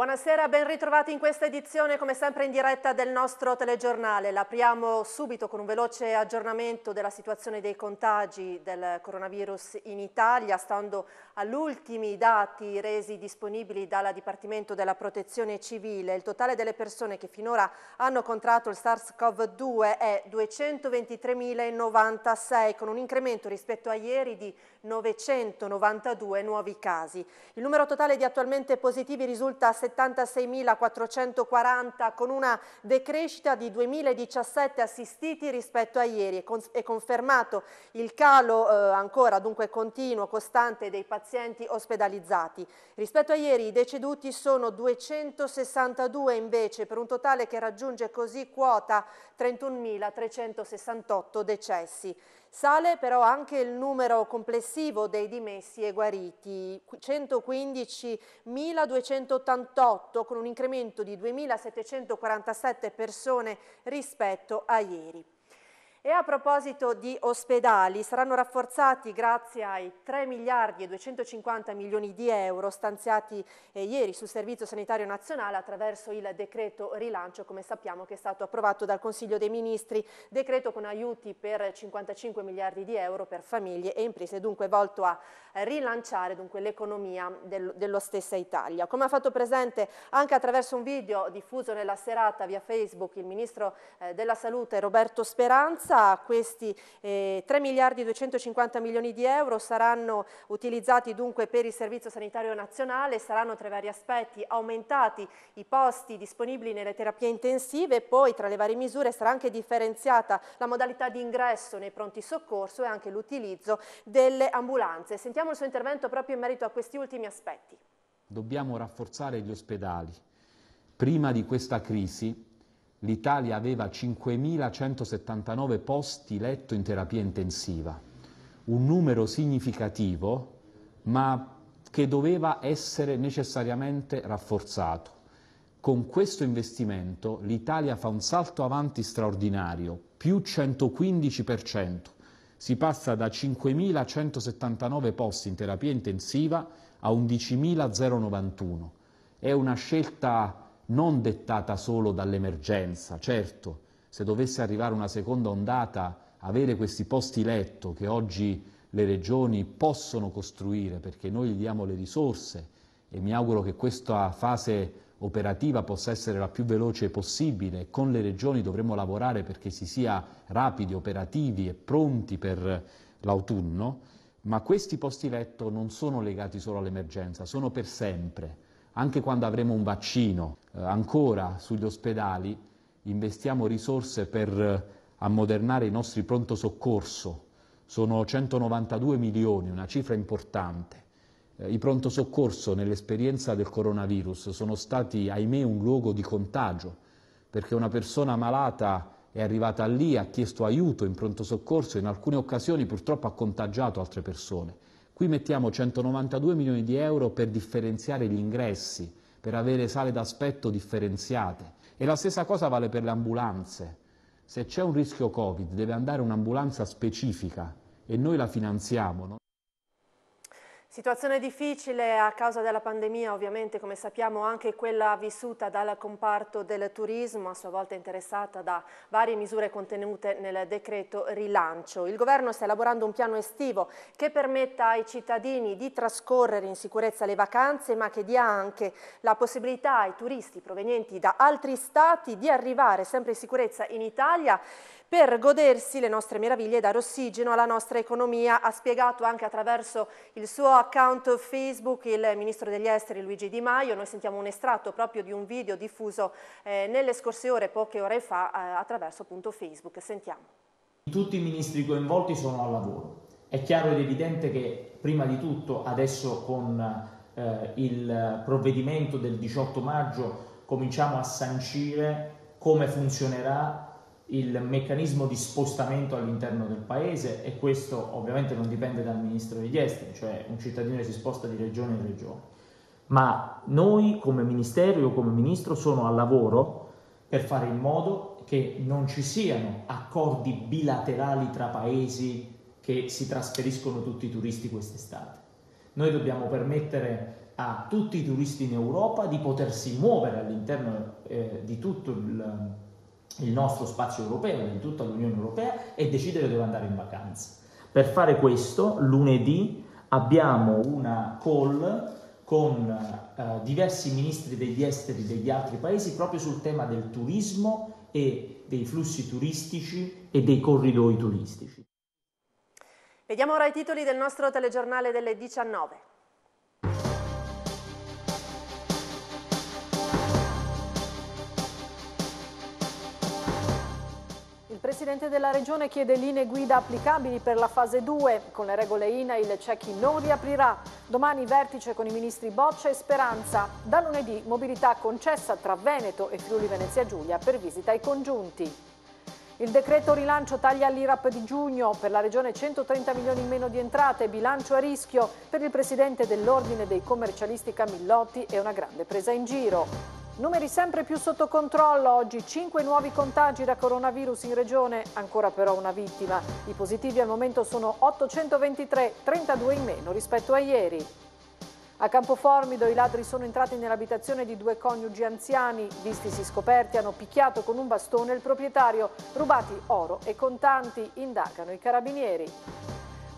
Buonasera, ben ritrovati in questa edizione come sempre in diretta del nostro telegiornale. L'apriamo subito con un veloce aggiornamento della situazione dei contagi del coronavirus in Italia, stando agli ultimi dati resi disponibili dal Dipartimento della Protezione Civile. Il totale delle persone che finora hanno contratto il SARS-CoV-2 è 223.096, con un incremento rispetto a ieri di 992 nuovi casi. Il numero totale di attualmente positivi risulta 70.000. 76.440 con una decrescita di 2.017 assistiti rispetto a ieri. È confermato il calo eh, ancora dunque continuo, costante dei pazienti ospedalizzati. Rispetto a ieri i deceduti sono 262 invece per un totale che raggiunge così quota 31.368 decessi. Sale però anche il numero complessivo dei dimessi e guariti, 115.288 con un incremento di 2.747 persone rispetto a ieri. E a proposito di ospedali, saranno rafforzati grazie ai 3 miliardi e 250 milioni di euro stanziati eh, ieri sul Servizio Sanitario Nazionale attraverso il decreto rilancio, come sappiamo che è stato approvato dal Consiglio dei Ministri, decreto con aiuti per 55 miliardi di euro per famiglie e imprese, dunque volto a rilanciare l'economia del, dello stessa Italia. Come ha fatto presente anche attraverso un video diffuso nella serata via Facebook il Ministro eh, della Salute Roberto Speranza, finanza, questi eh, 3 miliardi 250 milioni di euro saranno utilizzati dunque per il Servizio Sanitario Nazionale, saranno tra i vari aspetti aumentati i posti disponibili nelle terapie intensive e poi tra le varie misure sarà anche differenziata la modalità di ingresso nei pronti soccorso e anche l'utilizzo delle ambulanze. Sentiamo il suo intervento proprio in merito a questi ultimi aspetti. Dobbiamo rafforzare gli ospedali. Prima di questa crisi l'Italia aveva 5.179 posti letto in terapia intensiva, un numero significativo ma che doveva essere necessariamente rafforzato. Con questo investimento l'Italia fa un salto avanti straordinario, più 115%. Si passa da 5.179 posti in terapia intensiva a 11.091. È una scelta non dettata solo dall'emergenza. Certo, se dovesse arrivare una seconda ondata, avere questi posti letto che oggi le regioni possono costruire perché noi gli diamo le risorse e mi auguro che questa fase operativa possa essere la più veloce possibile. Con le regioni dovremo lavorare perché si sia rapidi, operativi e pronti per l'autunno, ma questi posti letto non sono legati solo all'emergenza, sono per sempre anche quando avremo un vaccino, eh, ancora sugli ospedali investiamo risorse per eh, ammodernare i nostri pronto soccorso. Sono 192 milioni, una cifra importante. Eh, I pronto soccorso nell'esperienza del coronavirus sono stati, ahimè, un luogo di contagio, perché una persona malata è arrivata lì, ha chiesto aiuto in pronto soccorso, e in alcune occasioni purtroppo ha contagiato altre persone. Qui mettiamo 192 milioni di euro per differenziare gli ingressi, per avere sale d'aspetto differenziate. E la stessa cosa vale per le ambulanze. Se c'è un rischio Covid deve andare un'ambulanza specifica e noi la finanziamo. No? Situazione difficile a causa della pandemia, ovviamente come sappiamo anche quella vissuta dal comparto del turismo, a sua volta interessata da varie misure contenute nel decreto rilancio. Il governo sta elaborando un piano estivo che permetta ai cittadini di trascorrere in sicurezza le vacanze, ma che dia anche la possibilità ai turisti provenienti da altri stati di arrivare sempre in sicurezza in Italia per godersi le nostre meraviglie e dare ossigeno alla nostra economia. Ha spiegato anche attraverso il suo account Facebook il ministro degli esteri Luigi Di Maio. Noi sentiamo un estratto proprio di un video diffuso eh, nelle scorse ore, poche ore fa, eh, attraverso appunto Facebook. Sentiamo. Tutti i ministri coinvolti sono al lavoro. È chiaro ed evidente che prima di tutto adesso con eh, il provvedimento del 18 maggio cominciamo a sancire come funzionerà il meccanismo di spostamento all'interno del paese e questo ovviamente non dipende dal ministro degli esteri, cioè un cittadino si sposta di regione in regione. Ma noi come ministero, io come ministro, sono al lavoro per fare in modo che non ci siano accordi bilaterali tra paesi che si trasferiscono tutti i turisti quest'estate. Noi dobbiamo permettere a tutti i turisti in Europa di potersi muovere all'interno eh, di tutto il il nostro spazio europeo, di tutta l'Unione Europea e decidere dove andare in vacanza. Per fare questo, lunedì abbiamo una call con eh, diversi ministri degli esteri degli altri paesi proprio sul tema del turismo e dei flussi turistici e dei corridoi turistici. Vediamo ora i titoli del nostro telegiornale delle 19. Il presidente della regione chiede linee guida applicabili per la fase 2. Con le regole INAIL c'è chi non riaprirà. Domani vertice con i ministri Boccia e Speranza. Da lunedì mobilità concessa tra Veneto e Friuli Venezia Giulia per visita ai congiunti. Il decreto rilancio taglia all'IRAP di giugno, per la regione 130 milioni in meno di entrate, bilancio a rischio, per il presidente dell'Ordine dei commercialisti Camillotti è una grande presa in giro. Numeri sempre più sotto controllo oggi, 5 nuovi contagi da coronavirus in regione, ancora però una vittima. I positivi al momento sono 823, 32 in meno rispetto a ieri. A Campoformido i ladri sono entrati nell'abitazione di due coniugi anziani, vistisi scoperti hanno picchiato con un bastone il proprietario, rubati oro e contanti, indagano i carabinieri.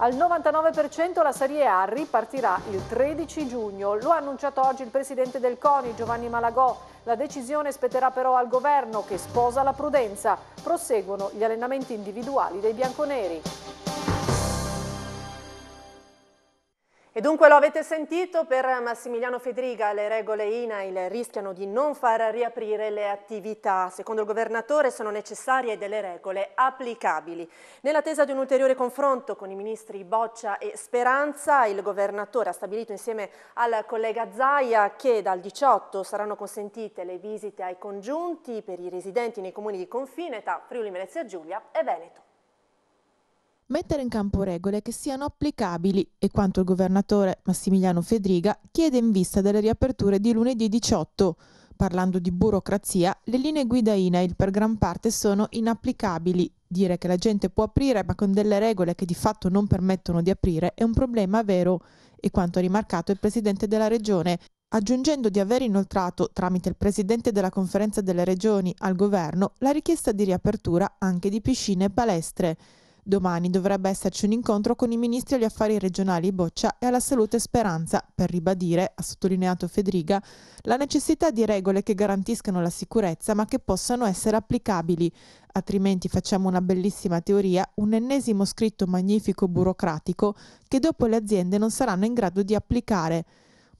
Al 99% la Serie A ripartirà il 13 giugno. Lo ha annunciato oggi il presidente del CONI, Giovanni Malagò. La decisione spetterà però al governo che sposa la prudenza. Proseguono gli allenamenti individuali dei bianconeri. E dunque lo avete sentito, per Massimiliano Fedriga, le regole INAIL rischiano di non far riaprire le attività. Secondo il governatore sono necessarie delle regole applicabili. Nell'attesa di un ulteriore confronto con i ministri Boccia e Speranza, il governatore ha stabilito insieme al collega Zaia che dal 18 saranno consentite le visite ai congiunti per i residenti nei comuni di confine tra Friuli Venezia Giulia e Veneto mettere in campo regole che siano applicabili è quanto il governatore Massimiliano Fedriga chiede in vista delle riaperture di lunedì 18. Parlando di burocrazia, le linee guida INAIL per gran parte sono inapplicabili. Dire che la gente può aprire ma con delle regole che di fatto non permettono di aprire è un problema vero, e quanto ha rimarcato il presidente della regione, aggiungendo di aver inoltrato, tramite il Presidente della Conferenza delle Regioni al Governo, la richiesta di riapertura anche di piscine e palestre. Domani dovrebbe esserci un incontro con i ministri agli affari regionali Boccia e alla salute Speranza per ribadire, ha sottolineato Federica, la necessità di regole che garantiscano la sicurezza ma che possano essere applicabili, altrimenti facciamo una bellissima teoria, un ennesimo scritto magnifico burocratico che dopo le aziende non saranno in grado di applicare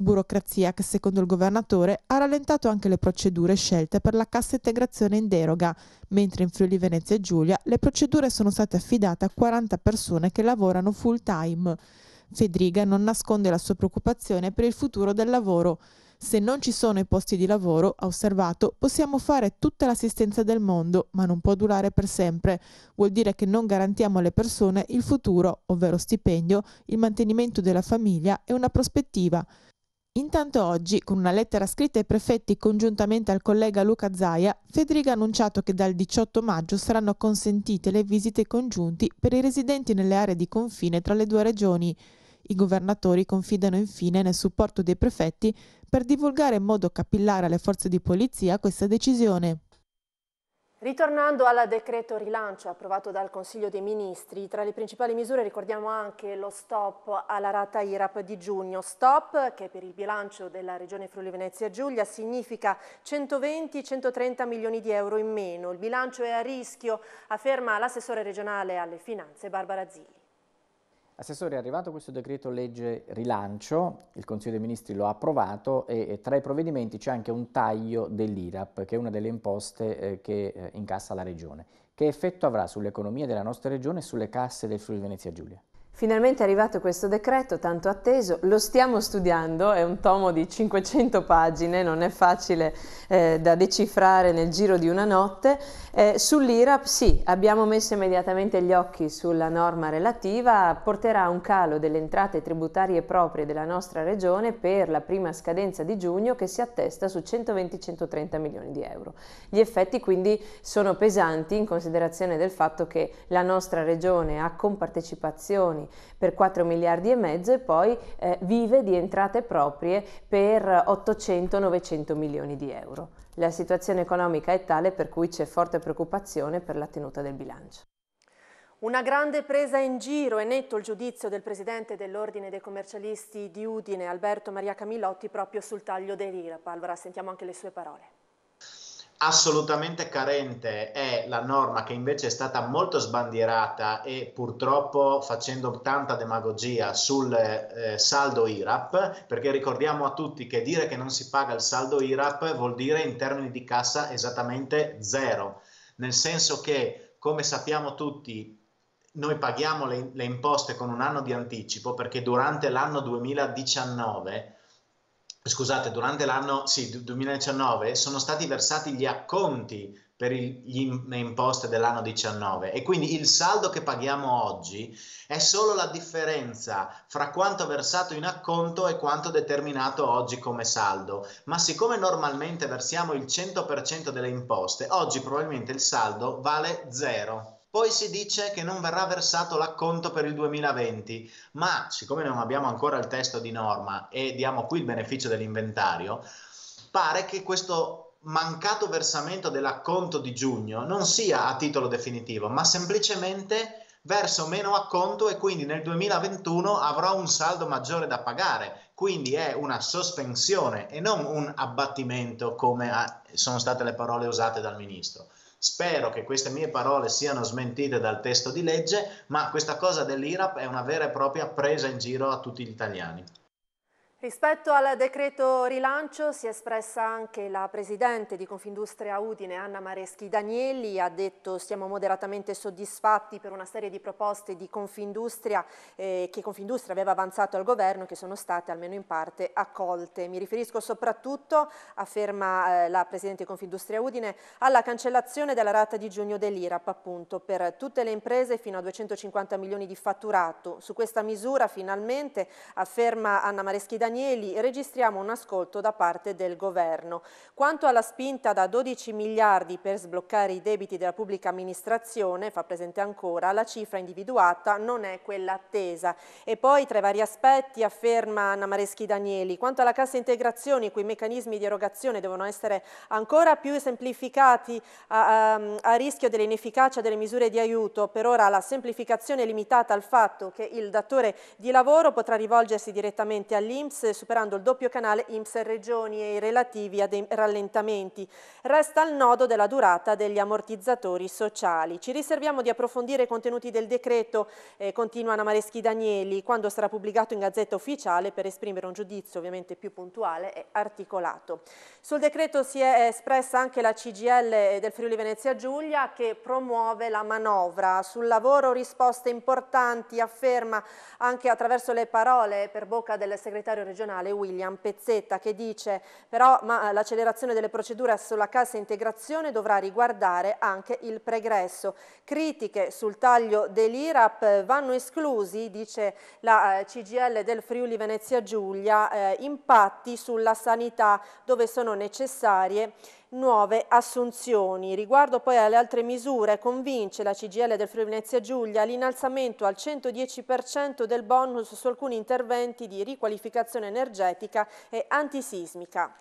burocrazia che secondo il governatore ha rallentato anche le procedure scelte per la cassa integrazione in deroga, mentre in Friuli Venezia e Giulia le procedure sono state affidate a 40 persone che lavorano full time. Fedriga non nasconde la sua preoccupazione per il futuro del lavoro. Se non ci sono i posti di lavoro, ha osservato, possiamo fare tutta l'assistenza del mondo, ma non può durare per sempre. Vuol dire che non garantiamo alle persone il futuro, ovvero stipendio, il mantenimento della famiglia e una prospettiva. Intanto oggi, con una lettera scritta ai prefetti congiuntamente al collega Luca Zaia, Federica ha annunciato che dal 18 maggio saranno consentite le visite congiunti per i residenti nelle aree di confine tra le due regioni. I governatori confidano infine nel supporto dei prefetti per divulgare in modo capillare alle forze di polizia questa decisione. Ritornando al decreto rilancio approvato dal Consiglio dei Ministri, tra le principali misure ricordiamo anche lo stop alla rata IRAP di giugno, stop che per il bilancio della Regione Friuli Venezia Giulia significa 120-130 milioni di euro in meno. Il bilancio è a rischio, afferma l'assessore regionale alle finanze Barbara Zilli. Assessore, è arrivato questo decreto legge rilancio, il Consiglio dei Ministri lo ha approvato e, e tra i provvedimenti c'è anche un taglio dell'IRAP, che è una delle imposte eh, che eh, incassa la Regione. Che effetto avrà sull'economia della nostra Regione e sulle casse del Friuli Venezia Giulia? Finalmente è arrivato questo decreto tanto atteso, lo stiamo studiando, è un tomo di 500 pagine, non è facile eh, da decifrare nel giro di una notte, eh, Sull'IRAP sì, abbiamo messo immediatamente gli occhi sulla norma relativa, porterà a un calo delle entrate tributarie proprie della nostra regione per la prima scadenza di giugno che si attesta su 120-130 milioni di euro. Gli effetti quindi sono pesanti in considerazione del fatto che la nostra regione ha compartecipazioni per 4 miliardi e mezzo e poi eh, vive di entrate proprie per 800-900 milioni di euro. La situazione economica è tale per cui c'è forte preoccupazione per la tenuta del bilancio. Una grande presa in giro è netto il giudizio del presidente dell'Ordine dei commercialisti di Udine, Alberto Maria Camilotti, proprio sul taglio dell'IRAP. Allora sentiamo anche le sue parole assolutamente carente è la norma che invece è stata molto sbandierata e purtroppo facendo tanta demagogia sul eh, saldo IRAP, perché ricordiamo a tutti che dire che non si paga il saldo IRAP vuol dire in termini di cassa esattamente zero, nel senso che come sappiamo tutti noi paghiamo le, le imposte con un anno di anticipo perché durante l'anno 2019 scusate, durante l'anno sì, 2019 sono stati versati gli acconti per le imposte dell'anno 19 e quindi il saldo che paghiamo oggi è solo la differenza fra quanto versato in acconto e quanto determinato oggi come saldo, ma siccome normalmente versiamo il 100% delle imposte, oggi probabilmente il saldo vale zero. Poi si dice che non verrà versato l'acconto per il 2020, ma siccome non abbiamo ancora il testo di norma e diamo qui il beneficio dell'inventario, pare che questo mancato versamento dell'acconto di giugno non sia a titolo definitivo, ma semplicemente verso meno acconto e quindi nel 2021 avrò un saldo maggiore da pagare, quindi è una sospensione e non un abbattimento come sono state le parole usate dal ministro. Spero che queste mie parole siano smentite dal testo di legge, ma questa cosa dell'IRAP è una vera e propria presa in giro a tutti gli italiani. Rispetto al decreto rilancio si è espressa anche la presidente di Confindustria Udine, Anna Mareschi Danieli, ha detto siamo moderatamente soddisfatti per una serie di proposte di Confindustria eh, che Confindustria aveva avanzato al governo che sono state almeno in parte accolte. Mi riferisco soprattutto, afferma eh, la presidente di Confindustria Udine, alla cancellazione della rata di giugno dell'IRAP appunto per tutte le imprese fino a 250 milioni di fatturato. Su questa misura finalmente, afferma Anna Mareschi Danieli, Danieli registriamo un ascolto da parte del governo. Quanto alla spinta da 12 miliardi per sbloccare i debiti della pubblica amministrazione, fa presente ancora, la cifra individuata non è quella attesa. E poi tra i vari aspetti afferma Anna Mareschi Danieli, quanto alla cassa integrazione i cui meccanismi di erogazione devono essere ancora più semplificati a, a, a rischio dell'inefficacia delle misure di aiuto, per ora la semplificazione è limitata al fatto che il datore di lavoro potrà rivolgersi direttamente all'Inps superando il doppio canale INPS-Regioni e i relativi rallentamenti. Resta il nodo della durata degli ammortizzatori sociali. Ci riserviamo di approfondire i contenuti del decreto, eh, continua Anna Mareschi Danieli, quando sarà pubblicato in Gazzetta Ufficiale per esprimere un giudizio ovviamente più puntuale e articolato. Sul decreto si è espressa anche la CGL del Friuli Venezia Giulia che promuove la manovra. Sul lavoro risposte importanti, afferma anche attraverso le parole per bocca del segretario regionale regionale William Pezzetta che dice però eh, l'accelerazione delle procedure sulla cassa integrazione dovrà riguardare anche il pregresso. Critiche sul taglio dell'IRAP eh, vanno esclusi, dice la eh, CGL del Friuli Venezia Giulia, eh, impatti sulla sanità dove sono necessarie nuove assunzioni. Riguardo poi alle altre misure, convince la CGL del Friuli Venezia Giulia l'innalzamento al 110% del bonus su alcuni interventi di riqualificazione energetica e antisismica.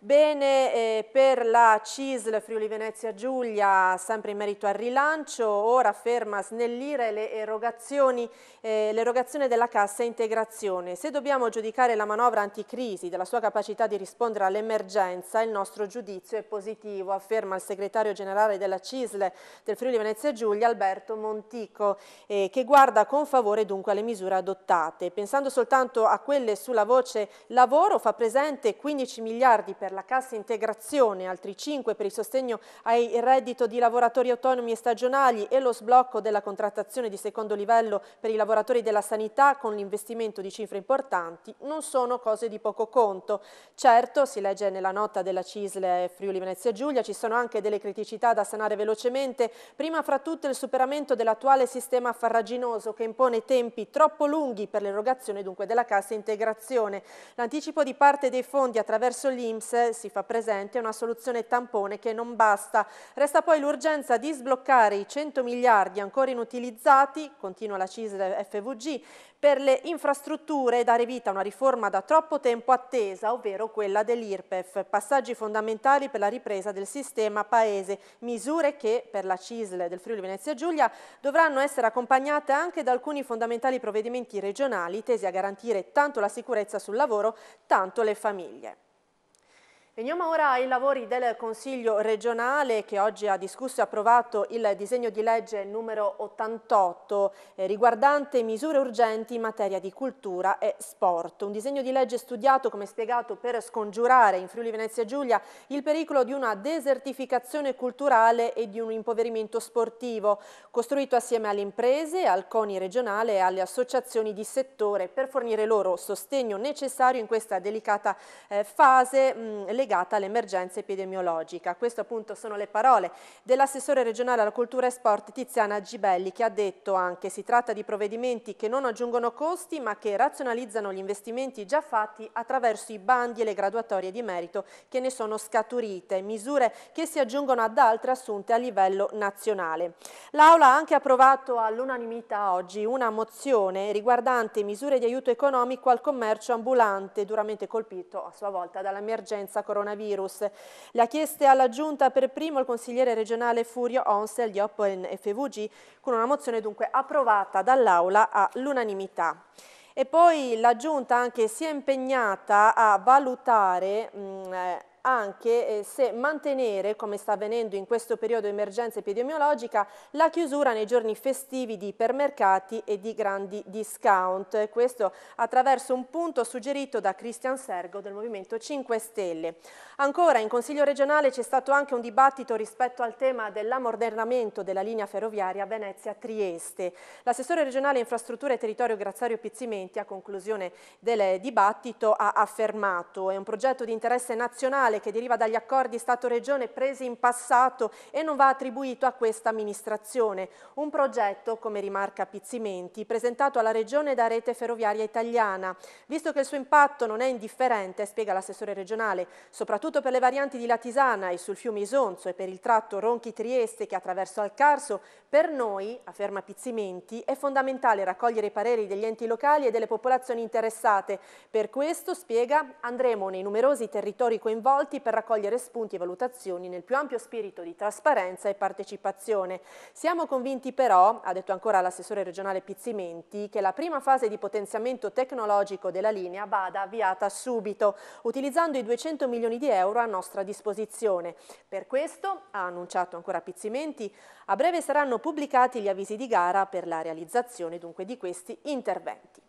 Bene, eh, per la CISL Friuli Venezia Giulia, sempre in merito al rilancio, ora ferma snellire eh, l'erogazione eh, della cassa integrazione. Se dobbiamo giudicare la manovra anticrisi della sua capacità di rispondere all'emergenza, il nostro giudizio è positivo, afferma il segretario generale della CISL del Friuli Venezia Giulia, Alberto Montico, eh, che guarda con favore dunque alle misure adottate. Pensando soltanto a quelle sulla voce lavoro, fa presente 15 miliardi per per la cassa integrazione, altri 5 per il sostegno ai reddito di lavoratori autonomi e stagionali e lo sblocco della contrattazione di secondo livello per i lavoratori della sanità con l'investimento di cifre importanti non sono cose di poco conto. Certo, si legge nella nota della Cisle Friuli Venezia Giulia, ci sono anche delle criticità da sanare velocemente, prima fra tutte il superamento dell'attuale sistema farraginoso che impone tempi troppo lunghi per l'erogazione dunque della cassa integrazione. L'anticipo di parte dei fondi attraverso l'Inps si fa presente è una soluzione tampone che non basta. Resta poi l'urgenza di sbloccare i 100 miliardi ancora inutilizzati, continua la CISL FVG, per le infrastrutture e dare vita a una riforma da troppo tempo attesa, ovvero quella dell'IRPEF. Passaggi fondamentali per la ripresa del sistema Paese, misure che per la CISL del Friuli Venezia Giulia dovranno essere accompagnate anche da alcuni fondamentali provvedimenti regionali tesi a garantire tanto la sicurezza sul lavoro, tanto le famiglie. Veniamo ora ai lavori del Consiglio regionale che oggi ha discusso e approvato il disegno di legge numero 88 eh, riguardante misure urgenti in materia di cultura e sport. Un disegno di legge studiato, come spiegato, per scongiurare in Friuli Venezia Giulia il pericolo di una desertificazione culturale e di un impoverimento sportivo, costruito assieme alle imprese, al CONI regionale e alle associazioni di settore per fornire loro sostegno necessario in questa delicata eh, fase legata legata all'emergenza epidemiologica. Queste appunto sono le parole dell'assessore regionale alla cultura e sport Tiziana Gibelli che ha detto anche si tratta di provvedimenti che non aggiungono costi ma che razionalizzano gli investimenti già fatti attraverso i bandi e le graduatorie di merito che ne sono scaturite, misure che si aggiungono ad altre assunte a livello nazionale. L'Aula ha anche approvato all'unanimità oggi una mozione riguardante misure di aiuto economico al commercio ambulante duramente colpito a sua volta dall'emergenza coronavirus coronavirus. Le ha chieste alla Giunta per primo il consigliere regionale Furio Onsel di Open FVG con una mozione dunque approvata dall'Aula all'unanimità. E poi la Giunta anche si è impegnata a valutare mh, eh, anche eh, se mantenere, come sta avvenendo in questo periodo emergenza epidemiologica, la chiusura nei giorni festivi di ipermercati e di grandi discount. Questo attraverso un punto suggerito da Cristian Sergo del Movimento 5 Stelle. Ancora in Consiglio regionale c'è stato anche un dibattito rispetto al tema dell'ammodernamento della linea ferroviaria Venezia-Trieste. L'assessore regionale infrastrutture e territorio Grazzario Pizzimenti a conclusione del dibattito ha affermato è un progetto di interesse nazionale fiscale che deriva dagli accordi Stato-Regione presi in passato e non va attribuito a questa amministrazione. Un progetto, come rimarca Pizzimenti, presentato alla Regione da Rete Ferroviaria Italiana. Visto che il suo impatto non è indifferente, spiega l'assessore regionale, soprattutto per le varianti di Latisana e sul fiume Isonzo e per il tratto Ronchi-Trieste che attraverso Alcarso, per noi, afferma Pizzimenti, è fondamentale raccogliere i pareri degli enti locali e delle popolazioni interessate. Per questo, spiega, andremo nei numerosi territori coinvolti coinvolti per raccogliere spunti e valutazioni nel più ampio spirito di trasparenza e partecipazione. Siamo convinti però, ha detto ancora l'assessore regionale Pizzimenti, che la prima fase di potenziamento tecnologico della linea vada avviata subito, utilizzando i 200 milioni di euro a nostra disposizione. Per questo, ha annunciato ancora Pizzimenti, a breve saranno pubblicati gli avvisi di gara per la realizzazione dunque di questi interventi.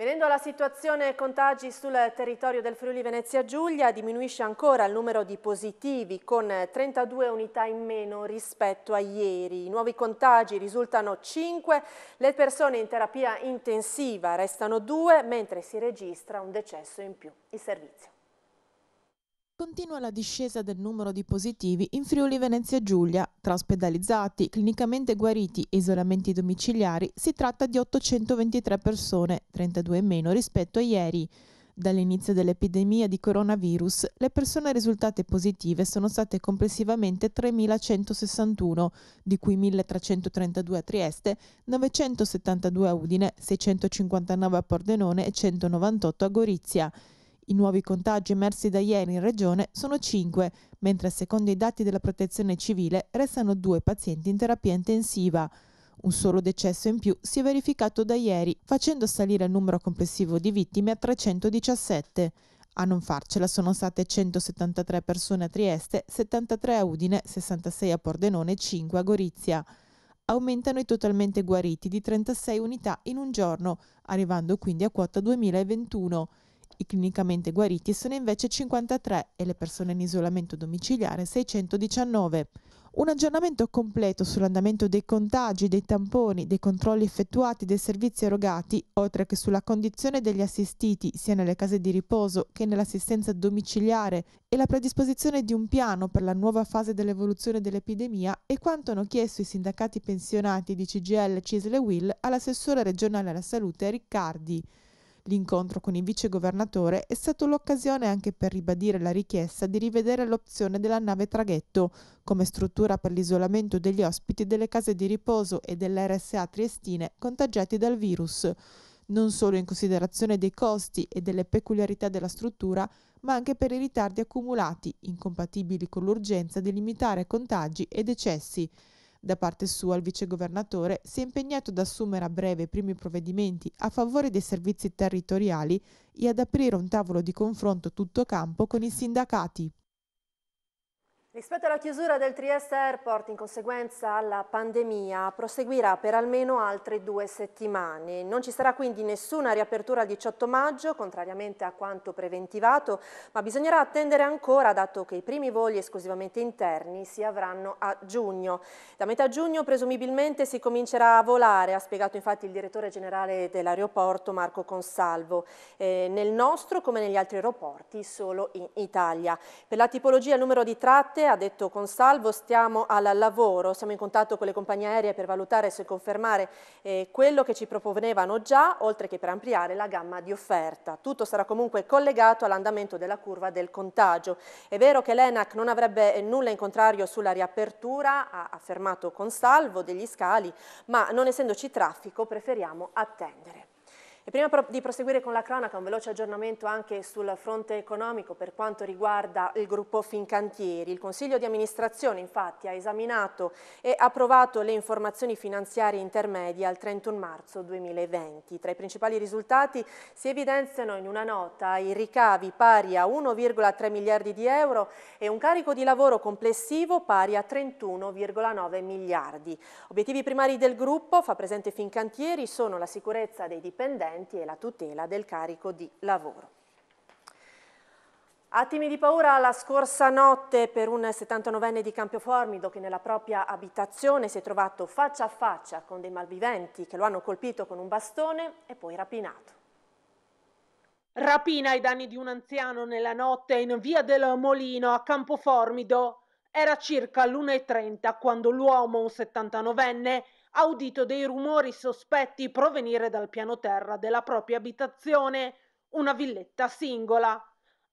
Venendo alla situazione contagi sul territorio del Friuli Venezia Giulia, diminuisce ancora il numero di positivi con 32 unità in meno rispetto a ieri. I nuovi contagi risultano 5, le persone in terapia intensiva restano 2, mentre si registra un decesso in più. Il servizio. Continua la discesa del numero di positivi in Friuli Venezia Giulia. Tra ospedalizzati, clinicamente guariti e isolamenti domiciliari si tratta di 823 persone, 32 in meno rispetto a ieri. Dall'inizio dell'epidemia di coronavirus, le persone risultate positive sono state complessivamente 3.161, di cui 1.332 a Trieste, 972 a Udine, 659 a Pordenone e 198 a Gorizia. I nuovi contagi emersi da ieri in regione sono 5, mentre secondo i dati della protezione civile restano due pazienti in terapia intensiva. Un solo decesso in più si è verificato da ieri, facendo salire il numero complessivo di vittime a 317. A non farcela sono state 173 persone a Trieste, 73 a Udine, 66 a Pordenone e 5 a Gorizia. Aumentano i totalmente guariti di 36 unità in un giorno, arrivando quindi a quota 2021 i clinicamente guariti sono invece 53 e le persone in isolamento domiciliare 619. Un aggiornamento completo sull'andamento dei contagi, dei tamponi, dei controlli effettuati, dei servizi erogati, oltre che sulla condizione degli assistiti sia nelle case di riposo che nell'assistenza domiciliare e la predisposizione di un piano per la nuova fase dell'evoluzione dell'epidemia è quanto hanno chiesto i sindacati pensionati di CGL, Cisle e Will all'assessore regionale alla salute Riccardi. L'incontro con il vicegovernatore è stato l'occasione anche per ribadire la richiesta di rivedere l'opzione della nave traghetto come struttura per l'isolamento degli ospiti delle case di riposo e delle RSA triestine contagiati dal virus, non solo in considerazione dei costi e delle peculiarità della struttura, ma anche per i ritardi accumulati, incompatibili con l'urgenza di limitare contagi e decessi da parte sua il vicegovernatore si è impegnato ad assumere a breve i primi provvedimenti a favore dei servizi territoriali e ad aprire un tavolo di confronto tutto campo con i sindacati. Rispetto alla chiusura del Trieste Airport in conseguenza alla pandemia proseguirà per almeno altre due settimane. Non ci sarà quindi nessuna riapertura il 18 maggio, contrariamente a quanto preventivato, ma bisognerà attendere ancora dato che i primi voli esclusivamente interni si avranno a giugno. Da metà giugno presumibilmente si comincerà a volare, ha spiegato infatti il direttore generale dell'aeroporto Marco Consalvo, eh, nel nostro come negli altri aeroporti solo in Italia. Per la tipologia e il numero di tratte ha detto Consalvo stiamo al lavoro, siamo in contatto con le compagnie aeree per valutare se confermare eh, quello che ci proponevano già, oltre che per ampliare la gamma di offerta. Tutto sarà comunque collegato all'andamento della curva del contagio. È vero che l'ENAC non avrebbe eh, nulla in contrario sulla riapertura, ha affermato Consalvo, degli scali, ma non essendoci traffico preferiamo attendere. E prima di proseguire con la cronaca, un veloce aggiornamento anche sul fronte economico per quanto riguarda il gruppo Fincantieri. Il Consiglio di amministrazione infatti ha esaminato e approvato le informazioni finanziarie intermedie al 31 marzo 2020. Tra i principali risultati si evidenziano in una nota i ricavi pari a 1,3 miliardi di euro e un carico di lavoro complessivo pari a 31,9 miliardi. Obiettivi primari del gruppo, fa presente Fincantieri, sono la sicurezza dei dipendenti dipendenti e la tutela del carico di lavoro. Attimi di paura la scorsa notte per un 79enne di Campioformido che nella propria abitazione si è trovato faccia a faccia con dei malviventi che lo hanno colpito con un bastone e poi rapinato. Rapina ai danni di un anziano nella notte in via del Molino a Campoformido. Era circa l'1.30 quando l'uomo, un 79enne, ha udito dei rumori sospetti provenire dal piano terra della propria abitazione, una villetta singola.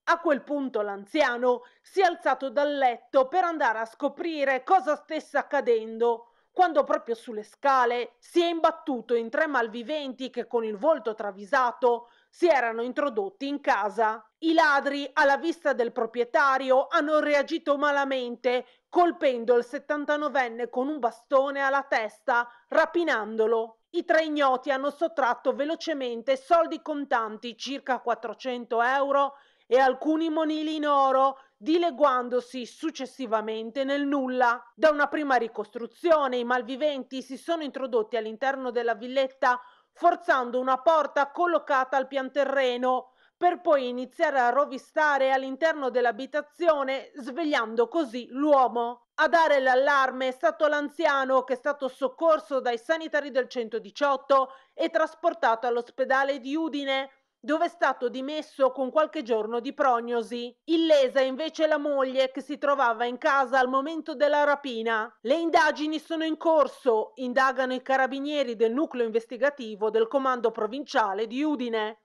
A quel punto l'anziano si è alzato dal letto per andare a scoprire cosa stesse accadendo quando proprio sulle scale si è imbattuto in tre malviventi che con il volto travisato si erano introdotti in casa. I ladri, alla vista del proprietario, hanno reagito malamente, colpendo il 79enne con un bastone alla testa, rapinandolo. I tre ignoti hanno sottratto velocemente soldi contanti, circa 400 euro, e alcuni monili in oro, dileguandosi successivamente nel nulla. Da una prima ricostruzione i malviventi si sono introdotti all'interno della villetta forzando una porta collocata al pian terreno per poi iniziare a rovistare all'interno dell'abitazione, svegliando così l'uomo. A dare l'allarme è stato l'anziano che è stato soccorso dai sanitari del 118 e trasportato all'ospedale di Udine, dove è stato dimesso con qualche giorno di prognosi. Illesa invece la moglie che si trovava in casa al momento della rapina. Le indagini sono in corso, indagano i carabinieri del nucleo investigativo del comando provinciale di Udine.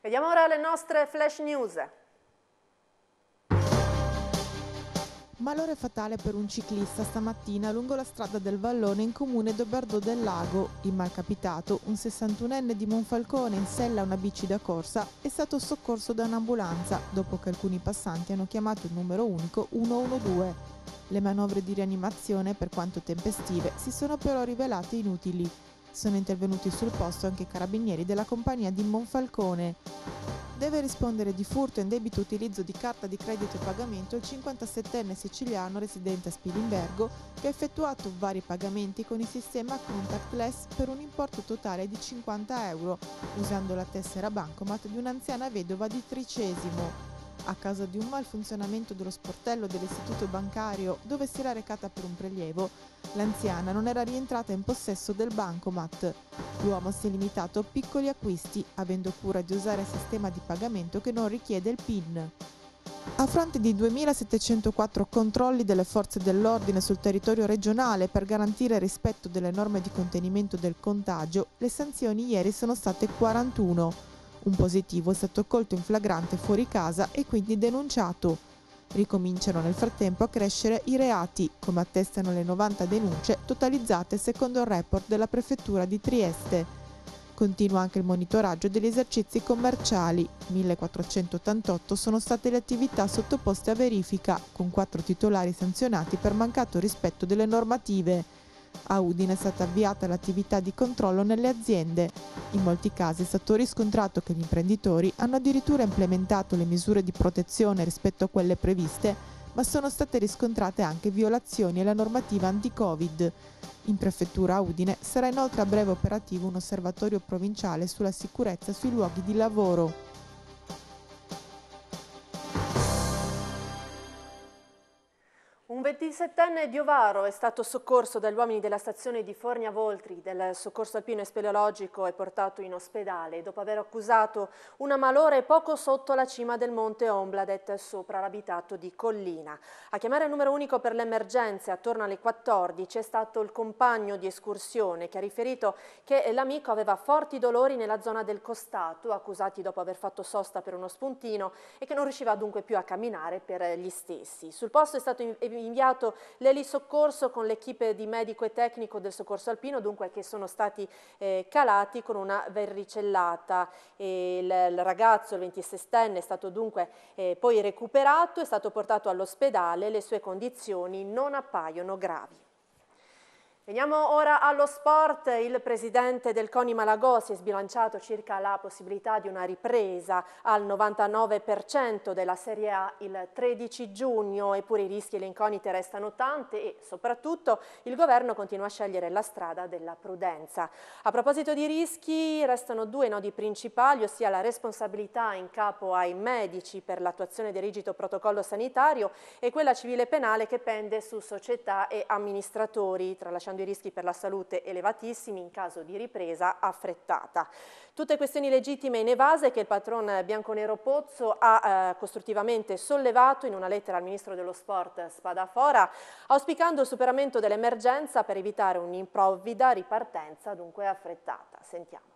Vediamo ora le nostre flash news. Malore fatale per un ciclista stamattina lungo la strada del Vallone in comune Doberdo del Lago. In malcapitato, un 61enne di Monfalcone in sella a una bici da corsa è stato soccorso da un'ambulanza dopo che alcuni passanti hanno chiamato il numero unico 112. Le manovre di rianimazione, per quanto tempestive, si sono però rivelate inutili. Sono intervenuti sul posto anche i carabinieri della compagnia di Monfalcone deve rispondere di furto e debito utilizzo di carta di credito e pagamento il 57enne siciliano residente a Spilimbergo che ha effettuato vari pagamenti con il sistema contactless per un importo totale di 50 euro usando la tessera bancomat di un'anziana vedova di Tricesimo a causa di un malfunzionamento dello sportello dell'istituto bancario dove si era recata per un prelievo, l'anziana non era rientrata in possesso del bancomat. L'uomo si è limitato a piccoli acquisti, avendo cura di usare il sistema di pagamento che non richiede il PIN. A fronte di 2.704 controlli delle forze dell'ordine sul territorio regionale per garantire il rispetto delle norme di contenimento del contagio, le sanzioni ieri sono state 41. Un positivo è stato colto in flagrante fuori casa e quindi denunciato. Ricominciano nel frattempo a crescere i reati, come attestano le 90 denunce totalizzate secondo il report della Prefettura di Trieste. Continua anche il monitoraggio degli esercizi commerciali. 1488 sono state le attività sottoposte a verifica, con quattro titolari sanzionati per mancato rispetto delle normative. A Udine è stata avviata l'attività di controllo nelle aziende. In molti casi è stato riscontrato che gli imprenditori hanno addirittura implementato le misure di protezione rispetto a quelle previste, ma sono state riscontrate anche violazioni alla normativa anti-Covid. In prefettura Udine sarà inoltre a breve operativo un osservatorio provinciale sulla sicurezza sui luoghi di lavoro. Un 27enne di Ovaro è stato soccorso dagli uomini della stazione di Fornia Voltri del soccorso alpino e speleologico e portato in ospedale dopo aver accusato una malore poco sotto la cima del monte Ombladet sopra l'abitato di Collina. A chiamare il numero unico per le emergenze attorno alle 14 è stato il compagno di escursione che ha riferito che l'amico aveva forti dolori nella zona del costato accusati dopo aver fatto sosta per uno spuntino e che non riusciva dunque più a camminare per gli stessi. Sul posto è stato inviato l'elisoccorso con l'equipe di medico e tecnico del soccorso alpino, dunque che sono stati eh, calati con una verricellata. E il, il ragazzo, il 26enne, è stato dunque eh, poi recuperato, è stato portato all'ospedale, le sue condizioni non appaiono gravi. Veniamo ora allo sport. Il presidente del CONI Malagò si è sbilanciato circa la possibilità di una ripresa al 99% della Serie A il 13 giugno, eppure i rischi e le incognite restano tante e soprattutto il governo continua a scegliere la strada della prudenza. A proposito di rischi, restano due nodi principali, ossia la responsabilità in capo ai medici per l'attuazione del rigido protocollo sanitario e quella civile penale che pende su società e amministratori, tralasciando dei rischi per la salute elevatissimi in caso di ripresa affrettata. Tutte questioni legittime in evase che il patron bianconero Pozzo ha eh, costruttivamente sollevato in una lettera al ministro dello sport Spadafora, auspicando il superamento dell'emergenza per evitare un'improvvida ripartenza dunque affrettata. Sentiamo.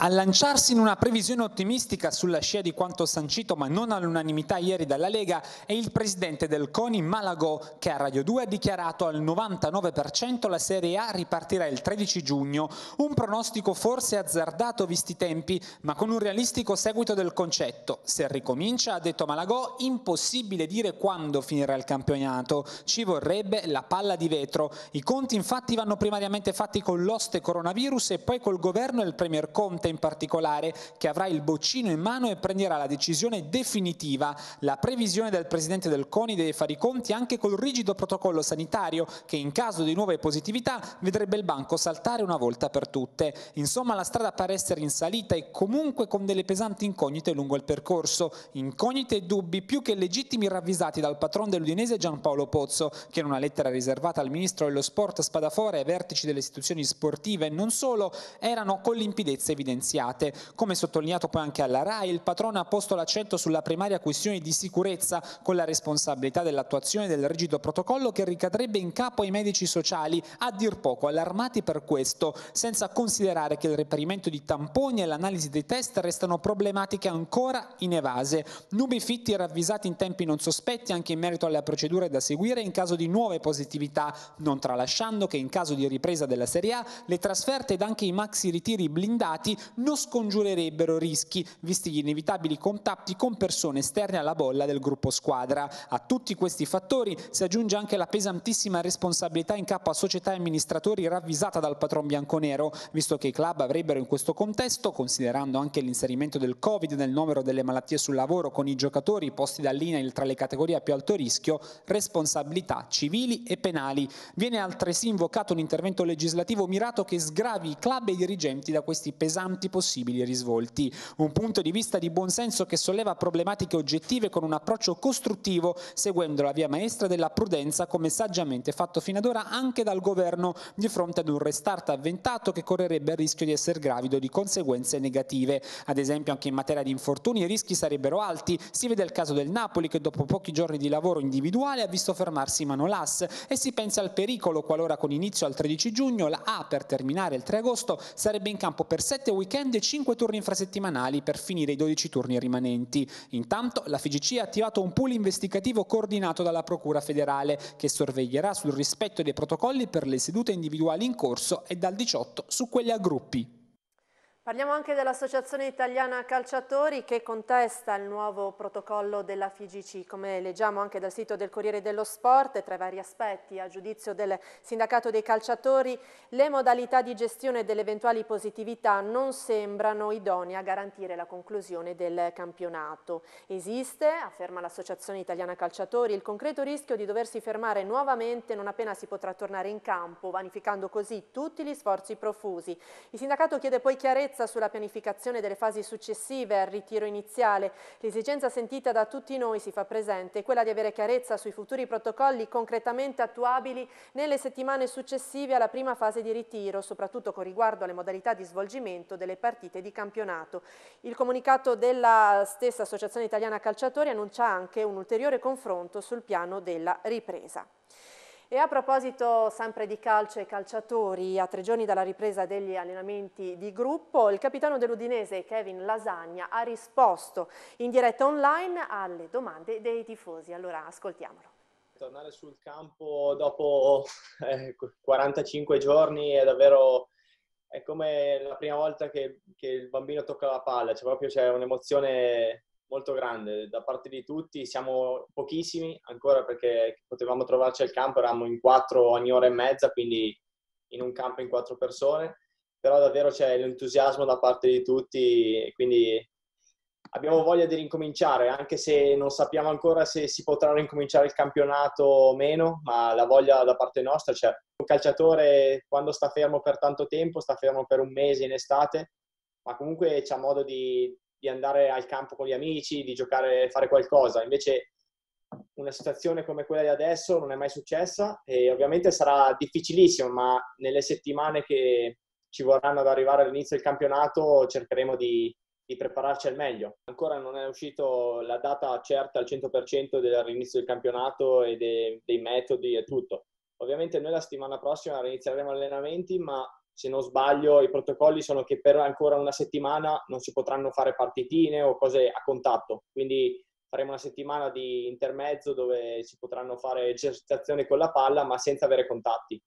A lanciarsi in una previsione ottimistica sulla scia di quanto sancito ma non all'unanimità ieri dalla Lega è il presidente del CONI Malagò che a Radio 2 ha dichiarato al 99% la Serie A ripartirà il 13 giugno, un pronostico forse azzardato visti i tempi ma con un realistico seguito del concetto. Se ricomincia, ha detto Malagò, impossibile dire quando finirà il campionato, ci vorrebbe la palla di vetro. I conti infatti vanno primariamente fatti con l'oste coronavirus e poi col governo e il Premier Conte diretta in particolare che avrà il boccino in mano e prenderà la decisione definitiva. La previsione del presidente del CONI deve fare i conti anche col rigido protocollo sanitario che in caso di nuove positività vedrebbe il banco saltare una volta per tutte. Insomma la strada pare essere in salita e comunque con delle pesanti incognite lungo il percorso. Incognite e dubbi più che legittimi ravvisati dal patron dell'Udinese Giampaolo Pozzo che in una lettera riservata al ministro dello sport Spadafora e ai vertici delle istituzioni sportive non solo erano con limpidezza evidenti differenziate. Come sottolineato poi anche alla RAI, il patrono ha posto l'accento sulla primaria questione di sicurezza con la responsabilità dell'attuazione del rigido protocollo che ricadrebbe in capo ai medici sociali, a dir poco allarmati per questo, senza considerare che il reperimento di tamponi e l'analisi dei test restano problematiche ancora in evase. Nubi fitti ravvisati in tempi non sospetti anche in merito alle procedure da seguire in caso di nuove positività, non tralasciando che in caso di ripresa della Serie A le trasferte ed anche i maxi ritiri blindati non scongiurerebbero rischi, visti gli inevitabili contatti con persone esterne alla bolla del gruppo squadra. A tutti questi fattori si aggiunge anche la pesantissima responsabilità in capo a società e amministratori ravvisata dal patron bianconero, visto che i club avrebbero in questo contesto, considerando anche l'inserimento del Covid nel numero delle malattie sul lavoro con i giocatori posti dall'INAIL tra le categorie a più alto rischio, responsabilità civili e penali. Viene altresì invocato un intervento legislativo mirato che sgravi i club e i dirigenti da questi pesanti tanti possibili risvolti. Un punto di vista di buonsenso che solleva problematiche oggettive con un approccio costruttivo, seguendo la via maestra della prudenza come saggiamente fatto fino ad ora anche dal governo di fronte ad un restart avventato che correrebbe il rischio di essere gravido di conseguenze negative. Ad esempio anche in materia di infortuni i rischi sarebbero alti, si vede il caso del Napoli che dopo pochi giorni di lavoro individuale ha visto fermarsi Manolas e si pensa al pericolo qualora con inizio al 13 giugno la A per terminare il 3 agosto sarebbe in campo per 7 weekend weekend e 5 turni infrasettimanali per finire i 12 turni rimanenti. Intanto la FIGC ha attivato un pool investigativo coordinato dalla Procura federale che sorveglierà sul rispetto dei protocolli per le sedute individuali in corso e dal 18 su quelle a gruppi. Parliamo anche dell'Associazione Italiana Calciatori che contesta il nuovo protocollo della FIGC, come leggiamo anche dal sito del Corriere dello Sport, tra i vari aspetti, a giudizio del Sindacato dei Calciatori, le modalità di gestione delle eventuali positività non sembrano idonee a garantire la conclusione del campionato. Esiste, afferma l'Associazione Italiana Calciatori, il concreto rischio di doversi fermare nuovamente non appena si potrà tornare in campo, vanificando così tutti gli sforzi profusi. Il sindacato chiede poi chiarezza chiarezza sulla pianificazione delle fasi successive al ritiro iniziale. L'esigenza sentita da tutti noi si fa presente, quella di avere chiarezza sui futuri protocolli concretamente attuabili nelle settimane successive alla prima fase di ritiro, soprattutto con riguardo alle modalità di svolgimento delle partite di campionato. Il comunicato della stessa Associazione Italiana Calciatori annuncia anche un ulteriore confronto sul piano della ripresa. E a proposito sempre di calcio e calciatori, a tre giorni dalla ripresa degli allenamenti di gruppo, il capitano dell'Udinese Kevin Lasagna ha risposto in diretta online alle domande dei tifosi. Allora ascoltiamolo. Tornare sul campo dopo eh, 45 ecco, giorni è davvero è come la prima volta che, che il bambino tocca la palla, cioè c'è proprio un'emozione molto grande da parte di tutti, siamo pochissimi ancora perché potevamo trovarci al campo, eravamo in quattro ogni ora e mezza, quindi in un campo in quattro persone, però davvero c'è l'entusiasmo da parte di tutti, quindi abbiamo voglia di ricominciare, anche se non sappiamo ancora se si potrà ricominciare il campionato o meno, ma la voglia da parte nostra Cioè, un calciatore quando sta fermo per tanto tempo, sta fermo per un mese in estate, ma comunque c'è modo di, di andare al campo con gli amici, di giocare, fare qualcosa. Invece una situazione come quella di adesso non è mai successa e ovviamente sarà difficilissimo, ma nelle settimane che ci vorranno ad arrivare all'inizio del campionato cercheremo di, di prepararci al meglio. Ancora non è uscita la data certa al 100% dell'inizio del campionato e dei, dei metodi e tutto. Ovviamente noi la settimana prossima inizieremo allenamenti, ma se non sbaglio, i protocolli sono che per ancora una settimana non si potranno fare partitine o cose a contatto. Quindi faremo una settimana di intermezzo dove si potranno fare esercitazioni con la palla ma senza avere contatti.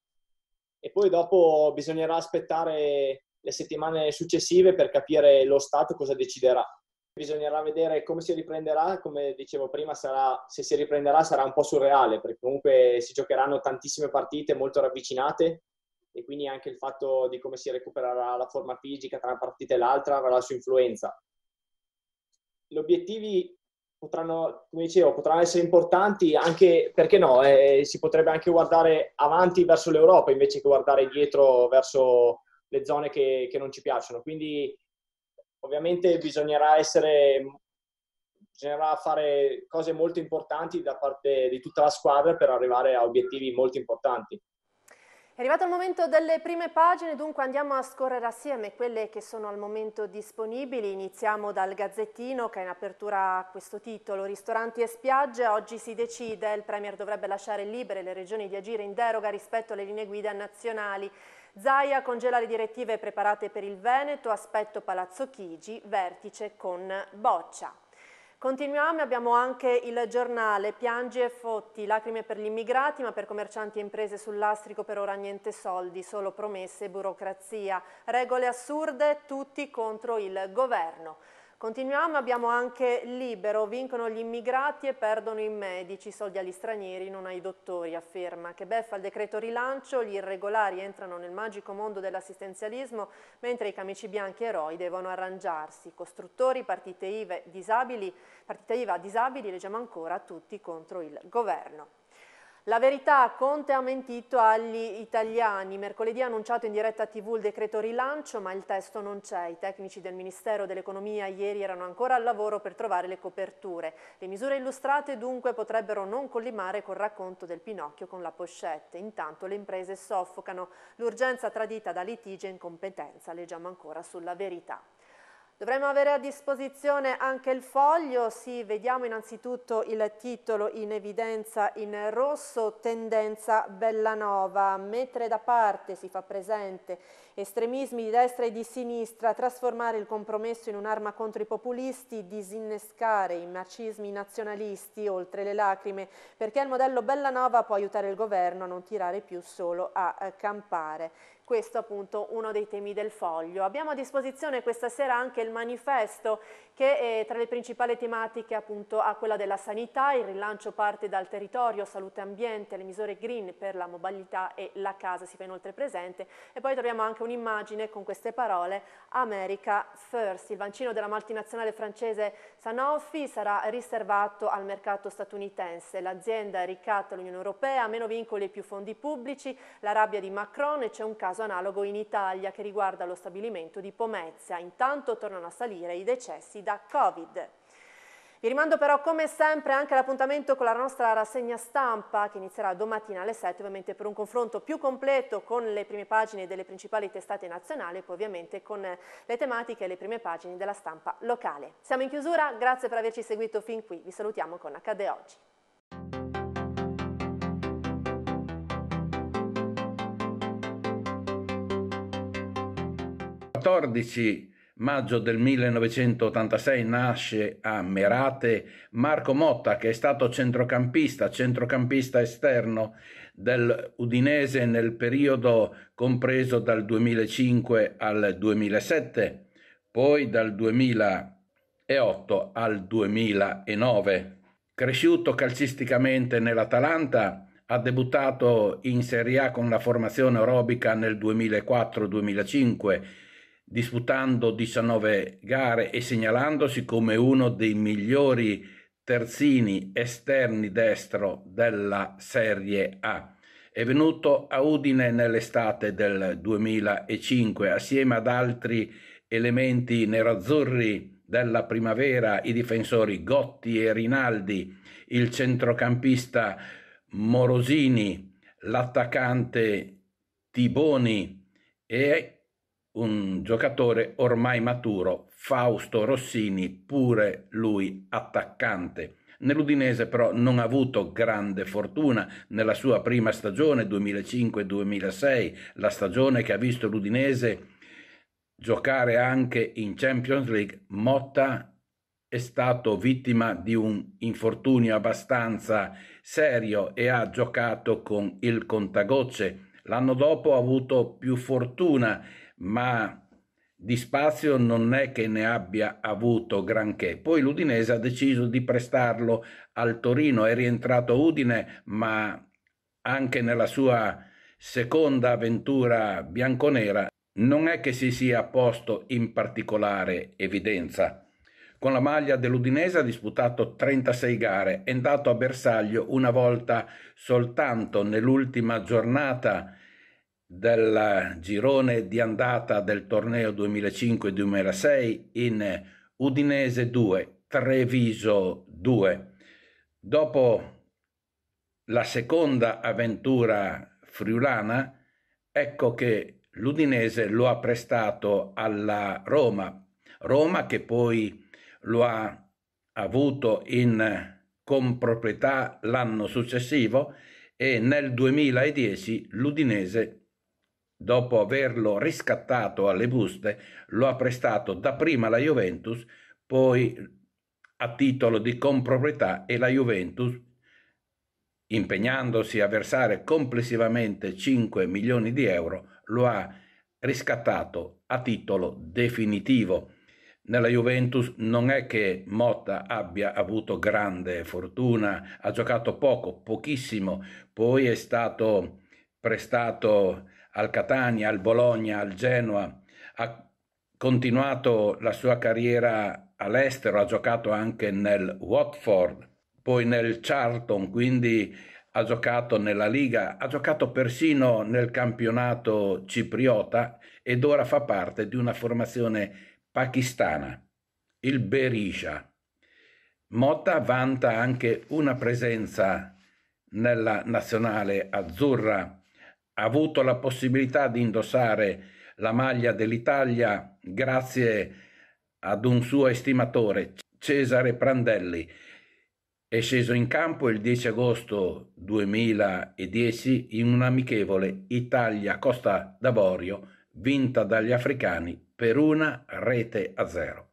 E poi dopo bisognerà aspettare le settimane successive per capire lo Stato cosa deciderà. Bisognerà vedere come si riprenderà, come dicevo prima, sarà, se si riprenderà sarà un po' surreale, perché comunque si giocheranno tantissime partite molto ravvicinate e quindi anche il fatto di come si recupererà la forma fisica tra una partita e l'altra avrà la sua influenza. Gli obiettivi potranno, come dicevo, potranno essere importanti anche, perché no, eh, si potrebbe anche guardare avanti verso l'Europa invece che guardare dietro verso le zone che, che non ci piacciono. Quindi ovviamente bisognerà essere bisognerà fare cose molto importanti da parte di tutta la squadra per arrivare a obiettivi molto importanti. È arrivato il momento delle prime pagine, dunque andiamo a scorrere assieme quelle che sono al momento disponibili. Iniziamo dal Gazzettino che è in apertura a questo titolo, ristoranti e spiagge, oggi si decide, il Premier dovrebbe lasciare libere le regioni di agire in deroga rispetto alle linee guida nazionali. Zaia congela le direttive preparate per il Veneto, aspetto Palazzo Chigi, vertice con Boccia. Continuiamo, abbiamo anche il giornale Piangi e Fotti, lacrime per gli immigrati ma per commercianti e imprese sull'astrico per ora niente soldi, solo promesse e burocrazia, regole assurde, tutti contro il governo. Continuiamo, abbiamo anche libero, vincono gli immigrati e perdono i medici, soldi agli stranieri, non ai dottori, afferma che beffa il decreto rilancio, gli irregolari entrano nel magico mondo dell'assistenzialismo, mentre i camici bianchi eroi devono arrangiarsi, costruttori, partite IVA, disabili, partite IVA, disabili leggiamo ancora tutti contro il governo. La verità, Conte ha mentito agli italiani. Mercoledì ha annunciato in diretta TV il decreto rilancio, ma il testo non c'è. I tecnici del Ministero dell'Economia ieri erano ancora al lavoro per trovare le coperture. Le misure illustrate dunque potrebbero non collimare col racconto del Pinocchio con la pochette. Intanto le imprese soffocano. L'urgenza tradita da litigi e incompetenza. Leggiamo ancora sulla verità. Dovremmo avere a disposizione anche il foglio, sì, vediamo innanzitutto il titolo in evidenza in rosso, tendenza Bellanova, mettere da parte, si fa presente, estremismi di destra e di sinistra, trasformare il compromesso in un'arma contro i populisti, disinnescare i marcismi nazionalisti oltre le lacrime, perché il modello Bellanova può aiutare il governo a non tirare più solo a eh, campare questo appunto uno dei temi del foglio. Abbiamo a disposizione questa sera anche il manifesto che è eh, tra le principali tematiche appunto ha quella della sanità, il rilancio parte dal territorio, salute e ambiente, le misure green per la mobilità e la casa si fa inoltre presente e poi troviamo anche un'immagine con queste parole America First, il vancino della multinazionale francese Sanofi sarà riservato al mercato statunitense, l'azienda ricatta l'Unione Europea, meno vincoli e più fondi pubblici, la rabbia di Macron e c'è un caso caso analogo in Italia che riguarda lo stabilimento di Pomezia. Intanto tornano a salire i decessi da Covid. Vi rimando però come sempre anche all'appuntamento con la nostra rassegna stampa che inizierà domattina alle 7 ovviamente per un confronto più completo con le prime pagine delle principali testate nazionali e poi ovviamente con le tematiche e le prime pagine della stampa locale. Siamo in chiusura, grazie per averci seguito fin qui, vi salutiamo con HD Oggi. 14 maggio del 1986 nasce a Merate Marco Motta che è stato centrocampista, centrocampista esterno del Udinese nel periodo compreso dal 2005 al 2007, poi dal 2008 al 2009. Cresciuto calcisticamente nell'Atalanta, ha debuttato in Serie A con la formazione aerobica nel 2004-2005 disputando 19 gare e segnalandosi come uno dei migliori terzini esterni destro della Serie A. È venuto a Udine nell'estate del 2005 assieme ad altri elementi nerazzurri della primavera, i difensori Gotti e Rinaldi, il centrocampista Morosini, l'attaccante Tiboni e un giocatore ormai maturo, Fausto Rossini, pure lui attaccante. Nell'Udinese però non ha avuto grande fortuna nella sua prima stagione 2005-2006, la stagione che ha visto l'Udinese giocare anche in Champions League. Motta è stato vittima di un infortunio abbastanza serio e ha giocato con il contagocce. L'anno dopo ha avuto più fortuna ma di spazio non è che ne abbia avuto granché. Poi l'Udinese ha deciso di prestarlo al Torino, è rientrato a Udine, ma anche nella sua seconda avventura bianconera non è che si sia posto in particolare evidenza. Con la maglia dell'Udinese ha disputato 36 gare, è andato a bersaglio una volta soltanto nell'ultima giornata del girone di andata del torneo 2005-2006 in Udinese 2, Treviso 2. Dopo la seconda avventura friulana, ecco che l'Udinese lo ha prestato alla Roma, Roma che poi lo ha avuto in comproprietà l'anno successivo e nel 2010 l'Udinese dopo averlo riscattato alle buste, lo ha prestato dapprima alla Juventus, poi a titolo di comproprietà e la Juventus, impegnandosi a versare complessivamente 5 milioni di euro, lo ha riscattato a titolo definitivo. Nella Juventus non è che Motta abbia avuto grande fortuna, ha giocato poco, pochissimo, poi è stato prestato al Catania, al Bologna, al Genoa, ha continuato la sua carriera all'estero, ha giocato anche nel Watford, poi nel Charlton, quindi ha giocato nella Liga, ha giocato persino nel campionato cipriota ed ora fa parte di una formazione pakistana, il Berisha. Motta vanta anche una presenza nella nazionale azzurra ha avuto la possibilità di indossare la maglia dell'Italia grazie ad un suo estimatore, Cesare Prandelli. È sceso in campo il 10 agosto 2010 in un'amichevole Italia-Costa d'Avorio vinta dagli africani per una rete a zero.